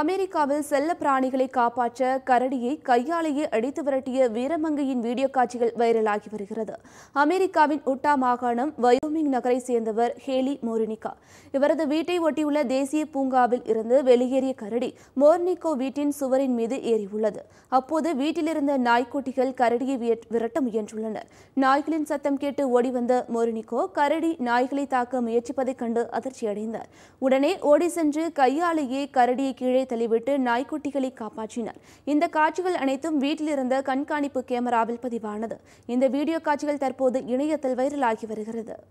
அமெரிக்காவில் செல்ல பிராணிகளை காப்பாற்ற கரடியை கையாலேயே அடித்து விரட்டிய வீரமங்கையின் வீடியோ காட்சிகள் வைரலாகி வருகிறது அமெரிக்காவின் உட்டா மாகாணம் வயோ யோமிங் நகரை சேர்ந்தவர் ஹேலி மோரினிகா இவரது வீட்டை ஒட்டியுள்ள தேசிய பூங்காவில் இருந்து வெளியேறிய கரடி மோர்னிகோ வீட்டின் சுவரின் மீது ஏறியுள்ளது அப்போது வீட்டிலிருந்த நாய்க்குட்டிகள் கரடியை விரட்ட முயன்றுள்ளனர் நாய்களின் சத்தம் கேட்டு ஓடிவந்த வந்த மோரினிகோ கரடி நாய்களை தாக்க முயற்சிப்பதைக் கண்டு அதிர்ச்சியடைந்தார் உடனே ஓடி சென்று கையாலேயே கரடியை கீழே தள்ளிவிட்டு நாய்க்குட்டிகளை காப்பாற்றினார் இந்த காட்சிகள் அனைத்தும் வீட்டிலிருந்த கண்காணிப்பு கேமராவில் பதிவானது இந்த வீடியோ காட்சிகள் தற்போது இணையத்தில் வைரலாகி வருகிறது